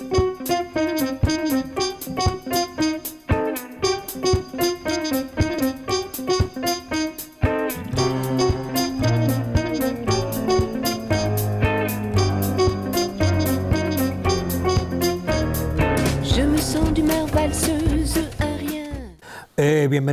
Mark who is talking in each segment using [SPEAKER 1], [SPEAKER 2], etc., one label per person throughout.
[SPEAKER 1] Música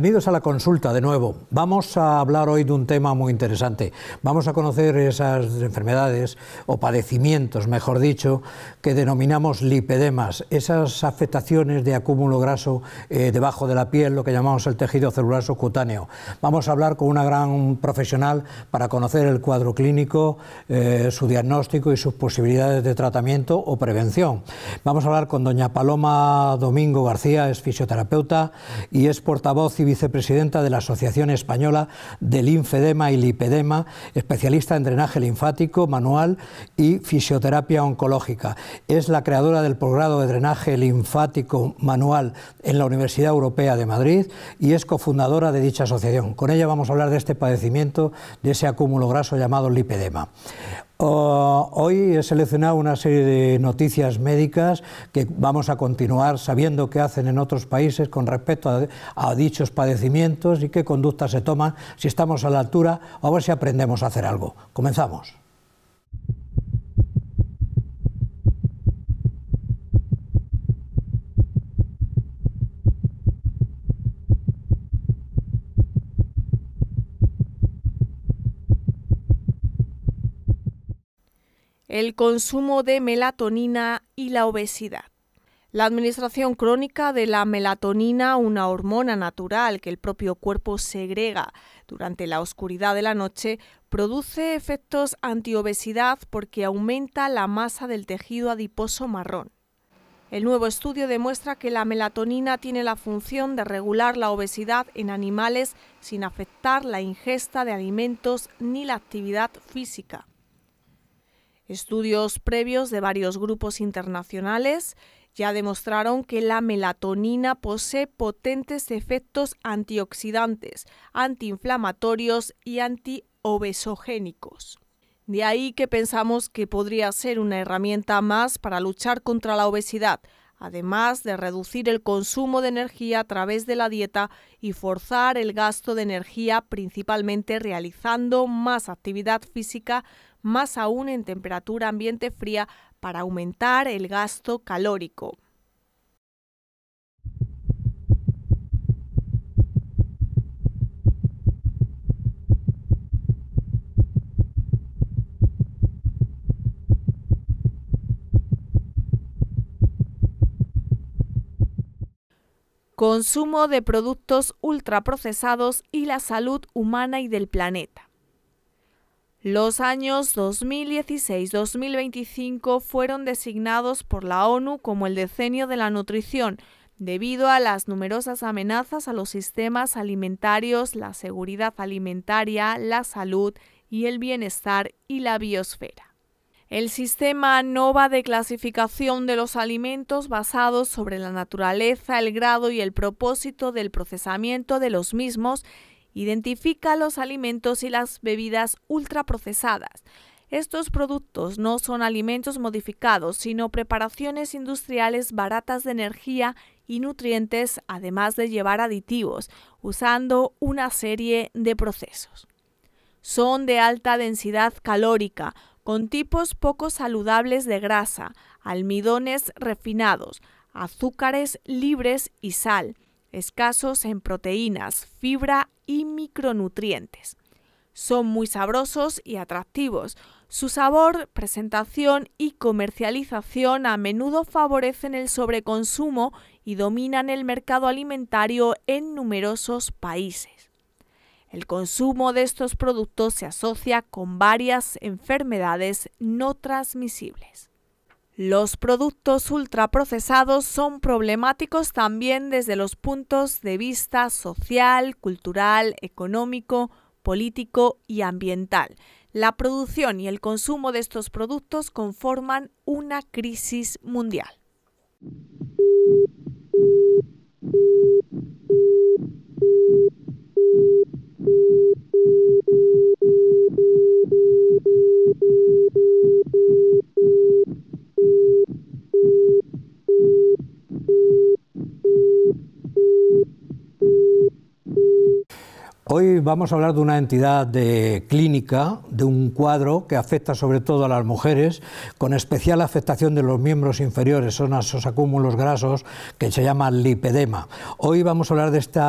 [SPEAKER 2] Bienvenidos a la consulta de nuevo. Vamos a hablar hoy de un tema muy interesante. Vamos a conocer esas enfermedades o padecimientos, mejor dicho, que denominamos lipedemas, esas afectaciones de acúmulo graso eh, debajo de la piel, lo que llamamos el tejido celular subcutáneo. Vamos a hablar con una gran profesional para conocer el cuadro clínico, eh, su diagnóstico y sus posibilidades de tratamiento o prevención. Vamos a hablar con doña Paloma Domingo García, es fisioterapeuta y es portavoz civil vicepresidenta de la Asociación Española del Linfedema y Lipedema, especialista en drenaje linfático, manual y fisioterapia oncológica. Es la creadora del posgrado de drenaje linfático manual en la Universidad Europea de Madrid y es cofundadora de dicha asociación. Con ella vamos a hablar de este padecimiento, de ese acúmulo graso llamado lipedema hoy he seleccionado una serie de noticias médicas que vamos a continuar sabiendo qué hacen en otros países con respecto a, dichos padecimientos y qué conductas se toman, si estamos a la altura o a ver si aprendemos a hacer algo. Comenzamos.
[SPEAKER 3] el consumo de melatonina y la obesidad. La administración crónica de la melatonina, una hormona natural que el propio cuerpo segrega durante la oscuridad de la noche, produce efectos antiobesidad porque aumenta la masa del tejido adiposo marrón. El nuevo estudio demuestra que la melatonina tiene la función de regular la obesidad en animales sin afectar la ingesta de alimentos ni la actividad física. Estudios previos de varios grupos internacionales ya demostraron que la melatonina posee potentes efectos antioxidantes, antiinflamatorios y antiobesogénicos. De ahí que pensamos que podría ser una herramienta más para luchar contra la obesidad, además de reducir el consumo de energía a través de la dieta y forzar el gasto de energía principalmente realizando más actividad física más aún en temperatura ambiente fría, para aumentar el gasto calórico. consumo de productos ultraprocesados y la salud humana y del planeta. Los años 2016-2025 fueron designados por la ONU como el decenio de la nutrición, debido a las numerosas amenazas a los sistemas alimentarios, la seguridad alimentaria, la salud y el bienestar y la biosfera. El sistema NOVA de clasificación de los alimentos basados sobre la naturaleza, el grado y el propósito del procesamiento de los mismos Identifica los alimentos y las bebidas ultraprocesadas. Estos productos no son alimentos modificados, sino preparaciones industriales baratas de energía y nutrientes, además de llevar aditivos, usando una serie de procesos. Son de alta densidad calórica, con tipos poco saludables de grasa, almidones refinados, azúcares libres y sal escasos en proteínas, fibra y micronutrientes. Son muy sabrosos y atractivos. Su sabor, presentación y comercialización a menudo favorecen el sobreconsumo y dominan el mercado alimentario en numerosos países. El consumo de estos productos se asocia con varias enfermedades no transmisibles. Los productos ultraprocesados son problemáticos también desde los puntos de vista social, cultural, económico, político y ambiental. La producción y el consumo de estos productos conforman una crisis mundial.
[SPEAKER 2] vamos a hablar de una entidad de clínica de un cuadro que afecta sobre todo a las mujeres, con especial afectación de los miembros inferiores, son esos acúmulos grasos que se llama lipedema. Hoy vamos a hablar de este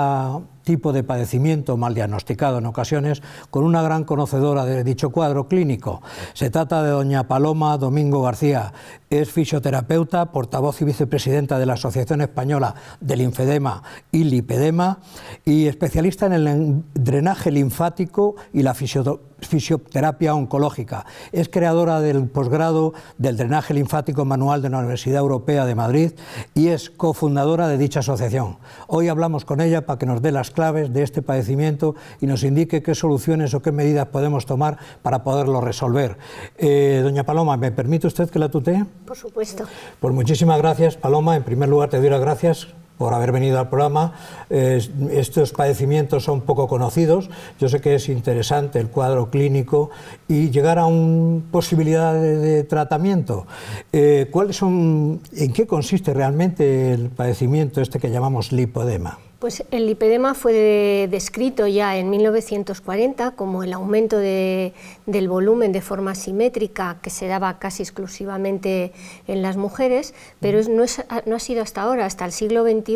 [SPEAKER 2] tipo de padecimiento mal diagnosticado en ocasiones con una gran conocedora de dicho cuadro clínico. Se trata de doña Paloma Domingo García, es fisioterapeuta, portavoz y vicepresidenta de la Asociación Española del Linfedema y Lipedema y especialista en el drenaje linfático y la fisioterapia fisioterapia oncológica. Es creadora del posgrado del drenaje linfático manual de la Universidad Europea de Madrid y es cofundadora de dicha asociación. Hoy hablamos con ella para que nos dé las claves de este padecimiento y nos indique qué soluciones o qué medidas podemos tomar para poderlo resolver. Eh, doña Paloma, ¿me permite usted que la tutee?
[SPEAKER 1] Por supuesto.
[SPEAKER 2] Pues muchísimas gracias, Paloma. En primer lugar, te doy las gracias por haber venido al programa. estos padecimientos son poco conocidos. Yo sé que es interesante el cuadro clínico y llegar a una posibilidad de, tratamiento. Eh, ¿En qué consiste realmente el padecimiento este que llamamos lipodema?
[SPEAKER 1] Pues el lipedema fue descrito ya en 1940 como el aumento de, del volumen de forma simétrica que se daba casi exclusivamente en las mujeres, pero no, es, no ha sido hasta ahora, hasta el siglo XXI,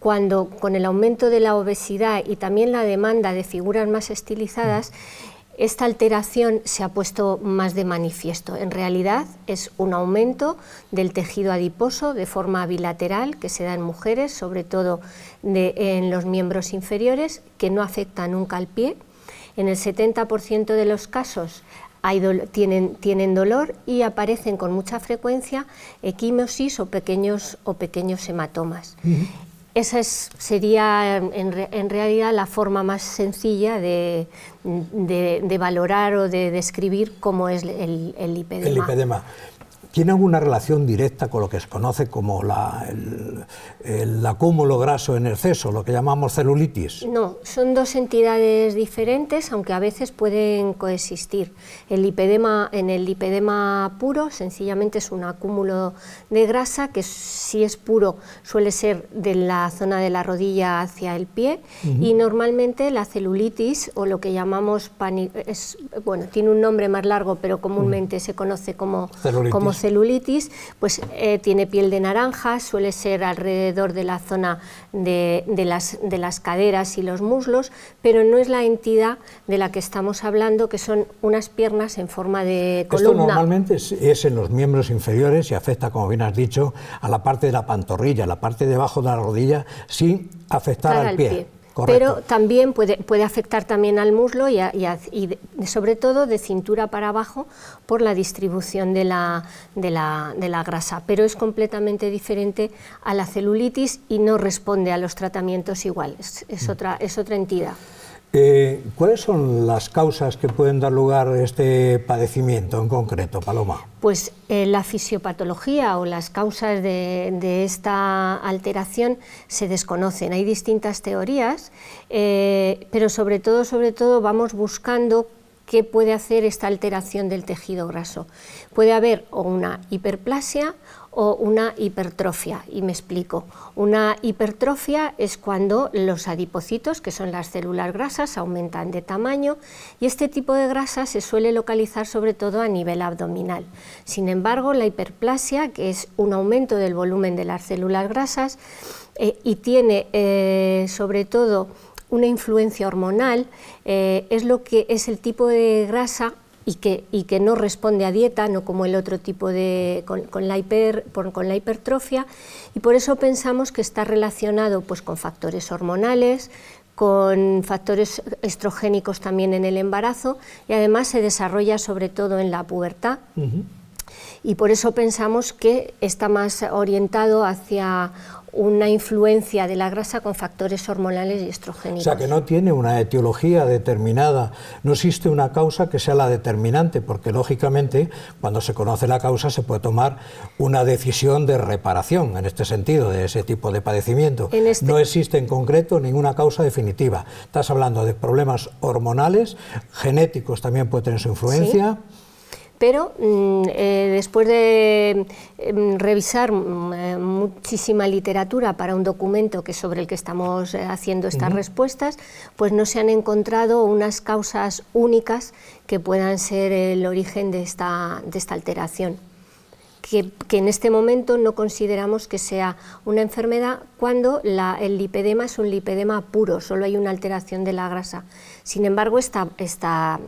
[SPEAKER 1] cuando con el aumento de la obesidad y también la demanda de figuras más estilizadas, esta alteración se ha puesto más de manifiesto. En realidad es un aumento del tejido adiposo de forma bilateral que se da en mujeres, sobre todo en los miembros inferiores, que no afecta nunca al pie. En el 70% de los casos tienen, dolor y aparecen con mucha frecuencia equimosis o pequeños, o pequeños hematomas esa sería em, en, realidad la forma más sencilla de, valorar o de describir cómo es el, el El lipedema.
[SPEAKER 2] ¿Tiene alguna relación directa con lo que se conoce como la, el, acúmulo graso en exceso, lo que llamamos celulitis.
[SPEAKER 1] No, son dos entidades diferentes, aunque a veces pueden coexistir. El lipedema, en el lipedema puro, sencillamente es un acúmulo de grasa que si es puro suele ser de la zona de la rodilla hacia el pie y normalmente la celulitis o lo que llamamos, es, bueno, tiene un nombre más largo, pero comúnmente se conoce como celulitis. Como celulitis, pues eh, tiene piel de naranja, suele ser alrededor de la zona de, las, de las caderas y los muslos, pero no es la entidad de la que estamos hablando, que son unas piernas en forma de columna. Esto
[SPEAKER 2] normalmente es, en los miembros inferiores y afecta, como bien has dicho, a la parte de la pantorrilla, la parte debajo de la rodilla, sin afectar al pie pero
[SPEAKER 1] también puede, puede afectar también al muslo y, sobre todo de cintura para abajo por la distribución de la, de, la, de la grasa, pero es completamente diferente a la celulitis y no responde a los tratamientos iguales, es, mm. otra, es otra entidad.
[SPEAKER 2] Eh, ¿Cuáles son las causas que pueden dar lugar a este padecimiento en concreto, Paloma?
[SPEAKER 1] Pues eh, la fisiopatología o las causas de, esta alteración se desconocen. Hay distintas teorías, eh, pero sobre todo, sobre todo vamos buscando ¿Qué puede hacer esta alteración del tejido graso. Puede haber o una hiperplasia o una hipertrofia, y me explico. Una hipertrofia es cuando los adipocitos, que son las células grasas, aumentan de tamaño y este tipo de grasa se suele localizar sobre todo a nivel abdominal. Sin embargo, la hiperplasia, que es un aumento del volumen de las células grasas eh, y tiene eh, sobre todo una influencia hormonal, eh, es lo que es el tipo de grasa y que, que, no responde a dieta, no como el otro tipo de, con, la hiper, con, la hipertrofia, y por eso pensamos que está relacionado pues, con factores hormonales, con factores estrogénicos también en el embarazo, y además se desarrolla sobre todo en la pubertad. Y por eso pensamos que está más orientado hacia una influencia de la grasa con factores hormonales y estrogénicos. O sea, que
[SPEAKER 2] no tiene una etiología determinada, no existe una causa que sea la determinante, porque lógicamente cuando se conoce la causa se puede tomar una decisión de reparación en este sentido, de ese tipo de padecimiento. Este no existe en concreto ninguna causa definitiva. Estás hablando de problemas hormonales, genéticos también puede tener su influencia
[SPEAKER 1] pero mm, eh, después de em, revisar mm, eh, muchísima literatura para un documento que sobre el que estamos eh, haciendo estas respuestas, pues no se han encontrado unas causas únicas que puedan ser el origen de esta, alteración. Que, en este momento no consideramos que sea una enfermedad cuando el lipedema es un lipedema puro, solo hay una alteración de la grasa. Sin embargo, esta, esta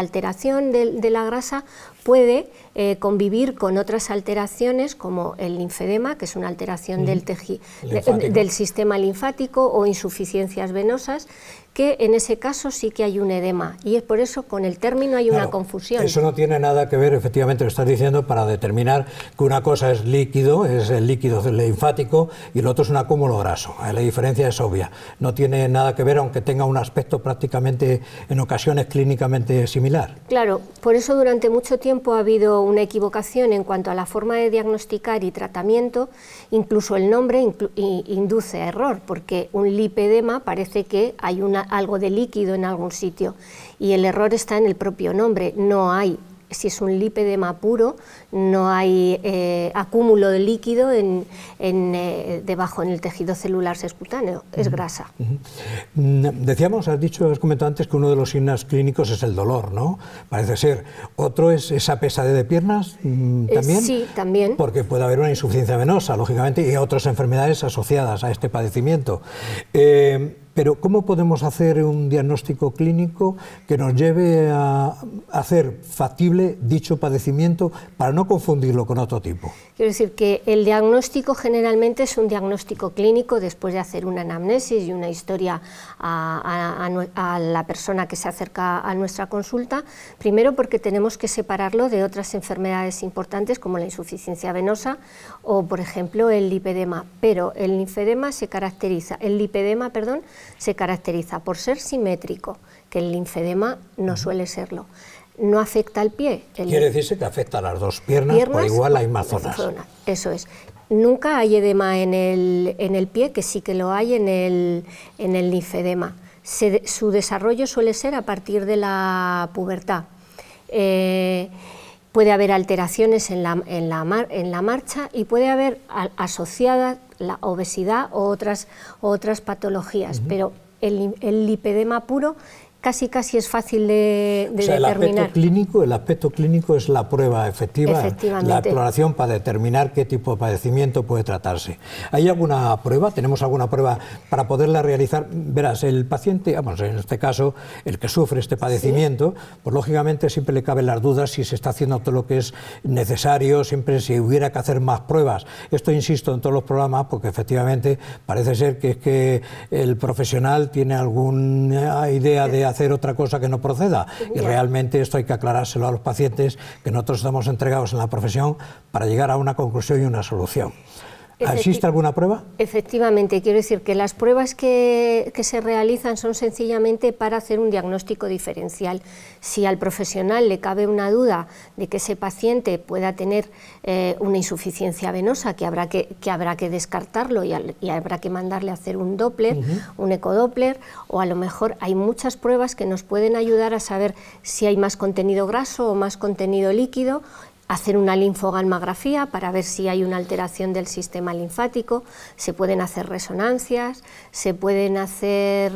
[SPEAKER 1] alteración de, la grasa puede eh, convivir con otras alteraciones como el linfedema, que es una alteración del, del sistema linfático o insuficiencias venosas, que en ese caso sí que hay un edema y es por eso con el término hay una confusión. Eso
[SPEAKER 2] no tiene nada que ver, efectivamente, lo estás diciendo, para determinar que una cosa es líquido, es el líquido linfático y el otro es un acúmulo graso. La diferencia es obvia. No tiene nada que ver, aunque tenga un aspecto prácticamente eh, en ocasiones clínicamente similar.
[SPEAKER 1] Claro, por eso durante mucho tiempo ha habido una equivocación en cuanto a la forma de diagnosticar y tratamiento, incluso el nombre induce error, porque un lipedema parece que hay algo de líquido en algún sitio y el error está en el propio nombre, no hay si es un lipedema puro, no hay eh, acúmulo de líquido eh, debajo en el tejido celular subcutáneo, es grasa.
[SPEAKER 2] Mm, decíamos, has dicho, has comentado antes que uno de los signos clínicos es el dolor, ¿no? Parece ser. Otro es esa pesadez de piernas, mm, eh, también. sí, también. Porque puede haber una insuficiencia venosa, lógicamente, y otras enfermedades asociadas a este padecimiento. Pero ¿cómo podemos hacer un diagnóstico clínico que nos lleve a hacer factible dicho padecimiento para no confundirlo con otro tipo?
[SPEAKER 1] Quiero decir que el diagnóstico generalmente es un diagnóstico clínico después de hacer una anamnesis y una historia a, la persona que se acerca a nuestra consulta. Primero porque tenemos que separarlo de otras enfermedades importantes como la insuficiencia venosa o, por ejemplo, el lipedema. Pero el linfedema se caracteriza, el lipedema, perdón, se caracteriza por ser simétrico, que el linfedema no suele serlo. No afecta al pie. Quiere
[SPEAKER 2] decirse que afecta a las dos piernas, por igual hay más zonas.
[SPEAKER 1] eso es. Nunca hay edema en el, en el, pie, que sí que lo hay en el, en el linfedema. su desarrollo suele ser a partir de la pubertad. Eh, puede haber alteraciones en la, en la, en la marcha y puede haber asociadas la obesidad o otras, otras patologías, pero el, el lipedema puro casi casi es fácil de, determinar. El aspecto,
[SPEAKER 2] clínico, el aspecto clínico es la prueba efectiva, la exploración para determinar qué tipo de padecimiento puede tratarse. ¿Hay alguna prueba? ¿Tenemos alguna prueba para poderla realizar? Verás, el paciente, vamos, en este caso, el que sufre este padecimiento, pues lógicamente siempre le caben las dudas si se está haciendo todo lo que es necesario, siempre si hubiera que hacer más pruebas. Esto insisto en todos los programas porque efectivamente parece ser que es que el profesional tiene alguna idea de hacer hacer otra cosa que no proceda. Y realmente esto hay que aclarárselo a los pacientes, que nosotros estamos entregados en la profesión para llegar a una conclusión y una solución. ¿Existe alguna prueba?
[SPEAKER 1] Efectivamente, quiero decir que las pruebas que, se realizan son sencillamente para hacer un diagnóstico diferencial. Si al profesional le cabe una duda de que ese paciente pueda tener eh, una insuficiencia venosa, que habrá que, descartarlo y, habrá que mandarle a hacer un Doppler, un ecodoppler, o a lo mejor hay muchas pruebas que nos pueden ayudar a saber si hay más contenido graso o más contenido líquido hacer una linfogalmografía para ver si hay una alteración del sistema linfático, se pueden hacer resonancias, se pueden hacer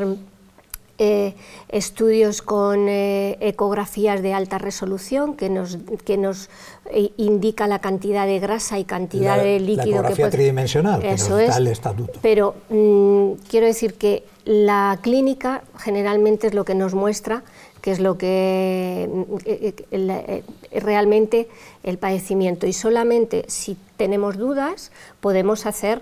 [SPEAKER 1] eh, estudios con eh, ecografías de alta resolución que nos, que nos eh, indica la cantidad de grasa y cantidad de líquido ecografía que tridimensional, Eso que Pero mm, quiero decir que la clínica generalmente es lo que nos muestra que es lo que eh, eh, eh, realmente el padecimiento. Y solamente si tenemos dudas podemos hacer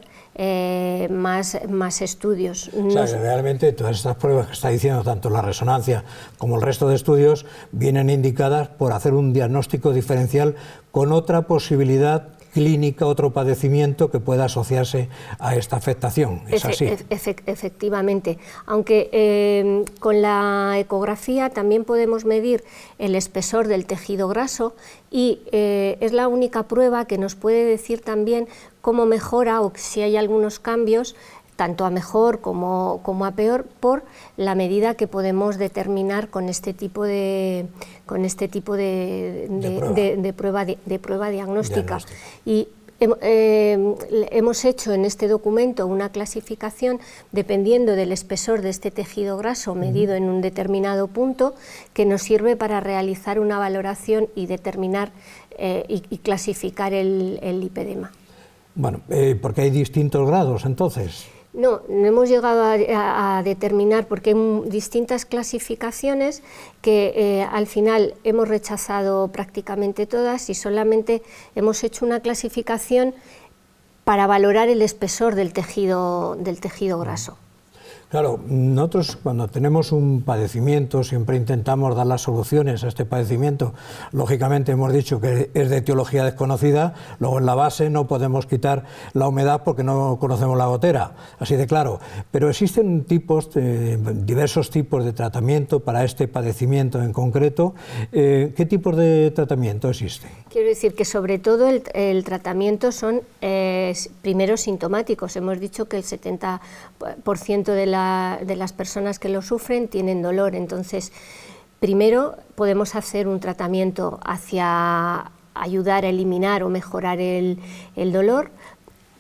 [SPEAKER 1] más, más estudios. realmente
[SPEAKER 2] todas estas pruebas que está diciendo, tanto la resonancia como el resto de estudios, vienen indicadas por hacer un diagnóstico diferencial con otra posibilidad clínica, otro padecimiento que pueda asociarse a esta afectación. ¿Es así?
[SPEAKER 1] efectivamente. Aunque em, con la ecografía también podemos medir el espesor del tejido graso y eh, es la única prueba que nos puede decir también cómo mejora o si hay algunos cambios tanto a mejor como, a peor, por la medida que podemos determinar con este tipo de, con este tipo de, prueba. De, prueba, diagnóstica. Y eh, hemos hecho en este documento una clasificación dependiendo del espesor de este tejido graso medido en un determinado punto que nos sirve para realizar una valoración y determinar eh, y, clasificar el, el lipedema.
[SPEAKER 2] Bueno, eh, porque hay distintos grados entonces.
[SPEAKER 1] No, no hemos llegado a, determinar porque hay distintas clasificaciones que eh, al final hemos rechazado prácticamente todas y solamente hemos hecho una clasificación para valorar el espesor del tejido graso.
[SPEAKER 2] Claro, nosotros cuando tenemos un padecimiento siempre intentamos dar las soluciones a este padecimiento. Lógicamente hemos dicho que es de etiología desconocida, luego en la base no podemos quitar la humedad porque no conocemos la gotera, así de claro. Pero existen tipos, de diversos tipos de tratamiento para este padecimiento en concreto. Eh, ¿Qué tipos de tratamiento existen?
[SPEAKER 1] Quiero decir que sobre todo el, tratamiento son eh, primeros sintomáticos. Hemos dicho que el 70% de la de las personas que lo sufren tienen dolor. Entonces, primero podemos hacer un tratamiento hacia ayudar a eliminar o mejorar el, dolor.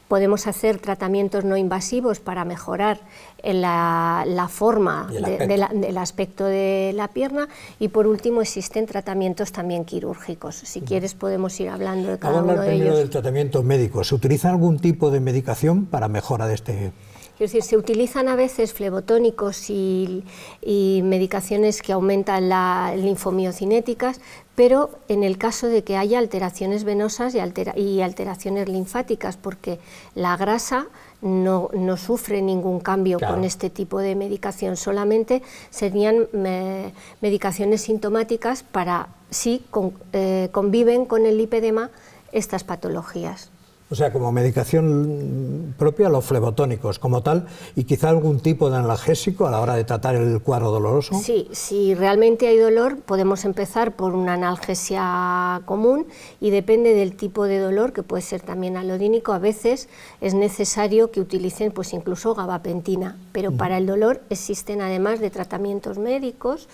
[SPEAKER 1] Podemos hacer tratamientos no invasivos para mejorar la, la forma del aspecto de la pierna. Y por último, existen tratamientos también quirúrgicos. Si quieres, podemos ir hablando de cada uno de ellos. del
[SPEAKER 2] tratamiento médico. ¿Se utiliza algún tipo de medicación para mejora de este
[SPEAKER 1] es decir, se utilizan a veces flebotónicos y, medicaciones que aumentan la linfomiocinéticas, pero en el caso de que haya alteraciones venosas y, alteraciones linfáticas, porque la grasa no, sufre ningún cambio con este tipo de medicación, solamente serían eh, medicaciones sintomáticas para si eh, conviven con el lipedema estas patologías
[SPEAKER 2] o sea, como medicación propia los flebotónicos como tal, y quizá algún tipo de analgésico a la hora de tratar el cuadro doloroso.
[SPEAKER 1] Sí, si realmente hay dolor, podemos empezar por una analgesia común y depende del tipo de dolor, que puede ser también alodínico, a veces es necesario que utilicen pues incluso gabapentina, pero mm. para el dolor existen además de tratamientos médicos,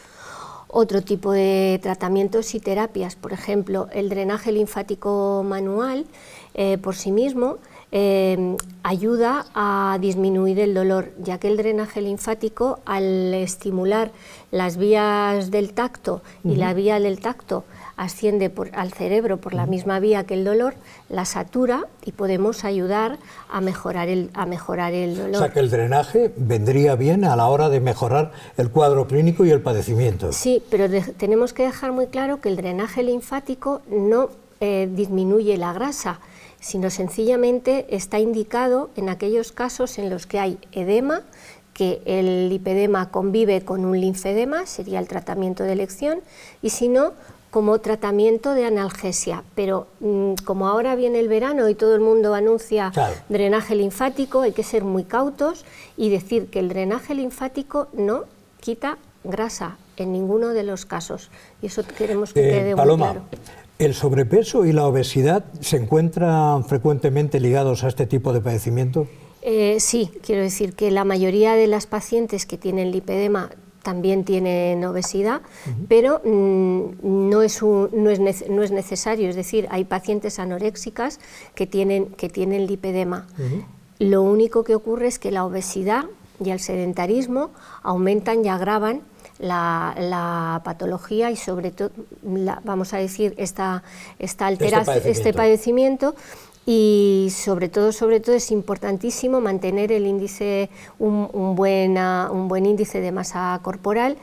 [SPEAKER 1] otro tipo de tratamientos y terapias, por ejemplo, el drenaje linfático manual eh, por sí mismo eh, ayuda a disminuir el dolor, ya que el drenaje linfático, al estimular las vías del tacto y la vía del tacto asciende al cerebro por la misma vía que el dolor, la satura y podemos ayudar a mejorar, el, a mejorar el dolor. O sea que
[SPEAKER 2] el drenaje vendría bien a la hora de mejorar el cuadro clínico y el padecimiento.
[SPEAKER 1] Sí, pero tenemos que dejar muy claro que el drenaje linfático no eh, disminuye la grasa sino sencillamente está indicado en aquellos casos en los que hay edema, que el lipedema convive con un linfedema, sería el tratamiento de elección, y si no, como tratamiento de analgesia. Pero mm, como ahora viene el verano y todo el mundo anuncia drenaje linfático, hay que ser muy cautos y decir que el drenaje linfático no quita grasa en ninguno de los casos. Y eso queremos que eh, quede muy claro.
[SPEAKER 2] El sobrepeso y la obesidad se encuentran frecuentemente ligados a este tipo de padecimiento?
[SPEAKER 1] Eh, sí, quiero decir que la mayoría de las pacientes que tienen lipedema también tienen obesidad, pero mm, no, es no, es no, es necesario. Es decir, hay pacientes anoréxicas que tienen, que tienen lipedema. Lo único que ocurre es que la obesidad y el sedentarismo aumentan y agravan la, patología y sobre todo, vamos a decir, esta, esta este, este padecimiento, y sobre todo, sobre todo es importantísimo mantener el índice, un, buena, un buen índice de masa corporal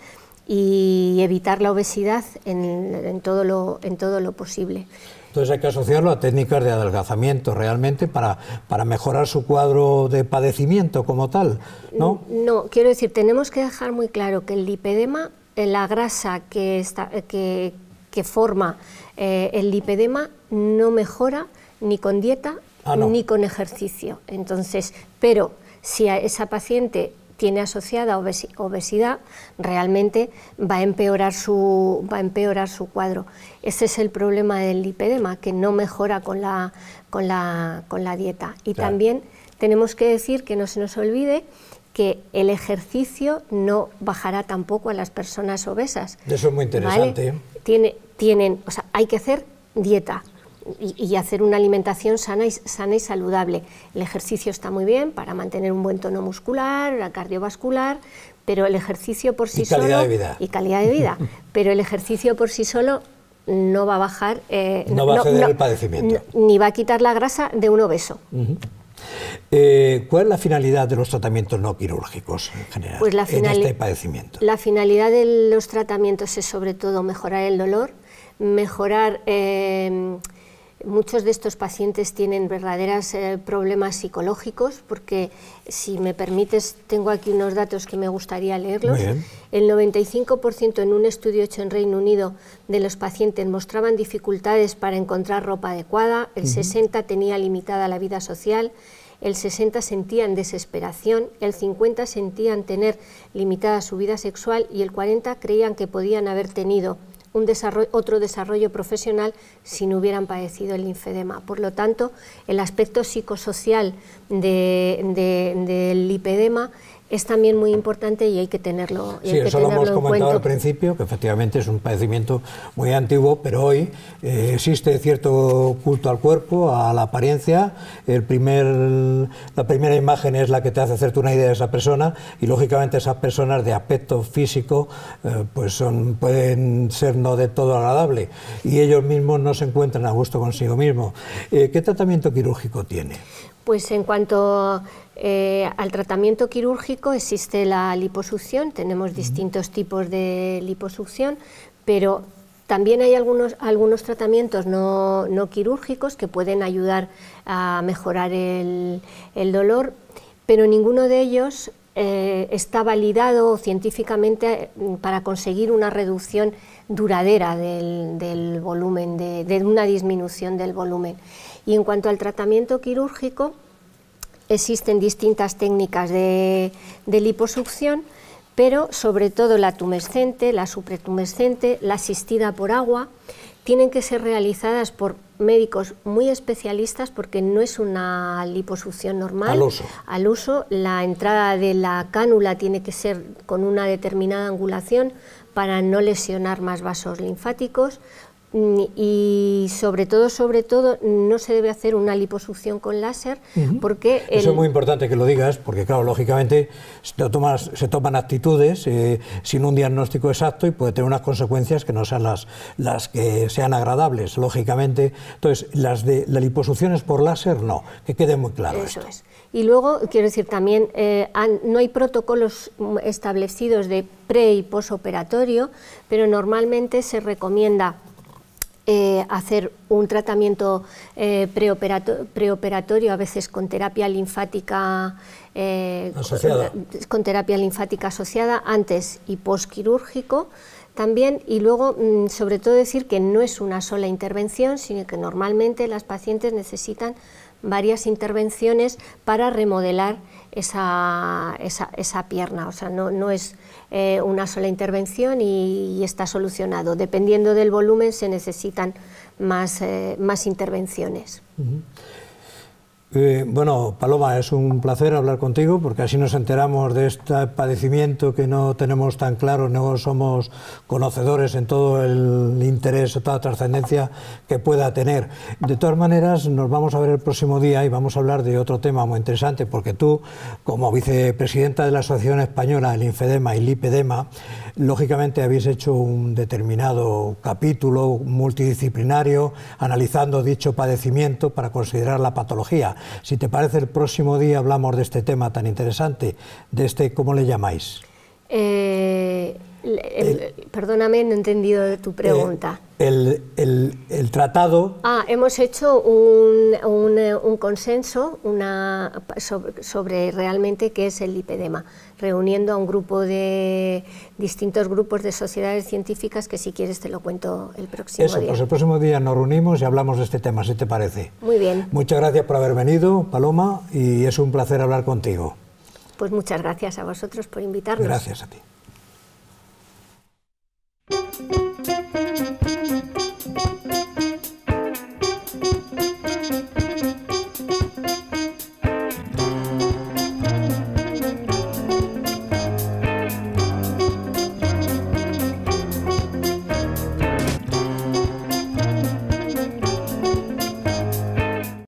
[SPEAKER 1] y evitar la obesidad en, todo, lo, en todo lo posible.
[SPEAKER 2] Entonces hay que asociarlo a técnicas de adelgazamiento realmente para, para mejorar su cuadro de padecimiento como tal, ¿no?
[SPEAKER 1] No, quiero decir, tenemos que dejar muy claro que el lipedema, eh, la grasa que, está, que, que forma eh, el lipedema no mejora ni con dieta ah, ni con ejercicio. Entonces, pero si a esa paciente tiene asociada obesidad, realmente va a empeorar su, va a empeorar su cuadro. Ese es el problema del lipedema, que no mejora con la, con la, con la dieta. Y también tenemos que decir que no se nos olvide que el ejercicio no bajará tampoco a las personas obesas.
[SPEAKER 2] Eso es muy interesante. ¿eh?
[SPEAKER 1] Tiene, tienen, o sea, hay que hacer dieta, y, hacer una alimentación sana y, sana y saludable. El ejercicio está muy bien para mantener un buen tono muscular, cardiovascular, pero el ejercicio por sí solo... vida. Y calidad de vida. pero el ejercicio por sí solo no va a bajar... Eh, no, va a ceder el
[SPEAKER 2] padecimiento.
[SPEAKER 1] Ni va a quitar la grasa de un obeso.
[SPEAKER 2] Eh, ¿Cuál es la finalidad de los tratamientos no quirúrgicos en general pues la en este padecimiento?
[SPEAKER 1] La finalidad de los tratamientos es sobre todo mejorar el dolor, mejorar eh, Muchos de estos pacientes tienen verdaderos eh, problemas psicológicos porque, si me permites, tengo aquí unos datos que me gustaría leerlos. El 95% en un estudio hecho en Reino Unido de los pacientes mostraban dificultades para encontrar ropa adecuada, el 60% tenía limitada la vida social, el 60 sentían desesperación, el 50 sentían tener limitada su vida sexual y el 40 creían que podían haber tenido un otro desarrollo profesional si no hubieran padecido el linfedema. Por lo tanto, el aspecto psicosocial del de, lipedema es también muy importante y hay que tenerlo, cuenta. sí, eso lo hemos comentado al
[SPEAKER 2] principio, que efectivamente es un padecimiento muy antiguo, pero hoy eh, existe cierto culto al cuerpo, a la apariencia. El primer, la primera imagen es la que te hace hacerte una idea de esa persona y lógicamente esas personas de aspecto físico eh, pues son, pueden ser no de todo agradable y ellos mismos no se encuentran a gusto consigo mismo. Eh, ¿Qué tratamiento quirúrgico tiene?
[SPEAKER 1] Pues en cuanto eh, al tratamiento quirúrgico existe la liposucción, tenemos distintos tipos de liposucción, pero también hay algunos, algunos tratamientos no, quirúrgicos que pueden ayudar a mejorar el dolor, pero ninguno de ellos eh, está validado científicamente mm, para conseguir una reducción duradera del, volumen, de, una disminución del volumen. Y en cuanto al tratamiento quirúrgico, existen distintas técnicas de, de liposucción, pero sobre todo la tumescente, la supretumescente, la asistida por agua, tienen que ser realizadas por médicos muy especialistas porque no es una liposucción normal. Al uso. la entrada de la cánula tiene que ser con una determinada angulación para no lesionar más vasos linfáticos, Mm, y sobre todo, sobre todo, no se debe hacer una liposucción con láser
[SPEAKER 2] porque... Eso es muy importante que lo digas porque, claro, lógicamente se, tomas, se toman actitudes eh, sin un diagnóstico exacto y puede tener unas consecuencias que no sean las, que sean agradables, lógicamente. Entonces, las de las liposucciones por láser, no, que quede muy claro Eso esto.
[SPEAKER 1] Y luego, quiero decir, también eh, no hay protocolos establecidos de pre y posoperatorio, pero normalmente se recomienda eh, hacer un tratamiento eh, preoperatorio, a veces con terapia linfática eh, con, terapia linfática asociada, antes y posquirúrgico también, y luego mm, sobre todo decir que no es una sola intervención, sino que normalmente las pacientes necesitan varias intervenciones para remodelar esa, esa, pierna. O sea, no, no es eh, una sola intervención y, está solucionado. Dependiendo del volumen se necesitan más, eh, más intervenciones.
[SPEAKER 2] Eh, bueno, Paloma, es un placer hablar contigo porque así nos enteramos de este padecimiento que no tenemos tan claro, no somos conocedores en todo el interés, toda trascendencia que pueda tener. De todas maneras, nos vamos a ver el próximo día y vamos a hablar de otro tema muy interesante porque tú, como vicepresidenta de la Asociación Española, el Infedema y Lipedema, lógicamente habéis hecho un determinado capítulo multidisciplinario analizando dicho padecimiento para considerar la patología. Si te parece, el próximo día hablamos de este tema tan interesante, de este, ¿cómo le llamáis?
[SPEAKER 1] Eh, eh, perdóname, no he entendido tu eh, pregunta.
[SPEAKER 2] El, tratado.
[SPEAKER 1] Ah, hemos hecho un, un, consenso una, sobre, realmente qué es el lipedema, reuniendo a un grupo de distintos grupos de sociedades científicas que si quieres te lo cuento el próximo día. Pues el
[SPEAKER 2] próximo día nos reunimos y hablamos de este tema, si te parece. Muy bien. Muchas gracias por haber venido, Paloma, y es un placer hablar contigo.
[SPEAKER 1] Pues muchas gracias a vosotros por invitarnos. Gracias
[SPEAKER 2] a ti. Música